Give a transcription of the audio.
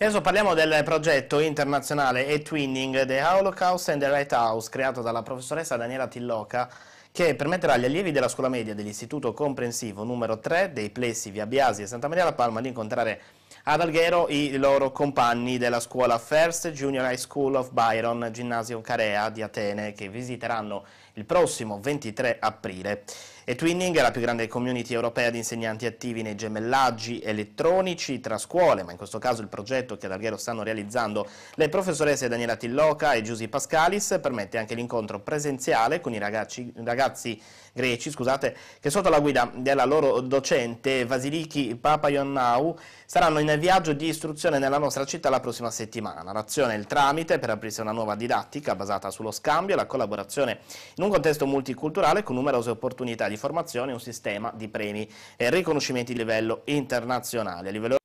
E adesso parliamo del progetto internazionale e-twinning The Holocaust and the Right House, creato dalla professoressa Daniela Tilloca che permetterà agli allievi della scuola media dell'istituto comprensivo numero 3 dei plessi via Biasi e Santa Maria la Palma di incontrare ad Alghero i loro compagni della scuola First Junior High School of Byron, ginnasio Carea di Atene, che visiteranno il prossimo 23 aprile. E Twinning è la più grande community europea di insegnanti attivi nei gemellaggi elettronici tra scuole, ma in questo caso il progetto che ad Alghero stanno realizzando le professoresse Daniela Tilloca e Giusy Pascalis permette anche l'incontro presenziale con i ragazzi, ragazzi ragazzi greci, scusate, che sotto la guida della loro docente Vasiliki Papaionnaou saranno in viaggio di istruzione nella nostra città la prossima settimana. L'azione è il tramite per aprirsi una nuova didattica basata sullo scambio e la collaborazione in un contesto multiculturale con numerose opportunità di formazione e un sistema di premi e riconoscimenti a livello internazionale. A livello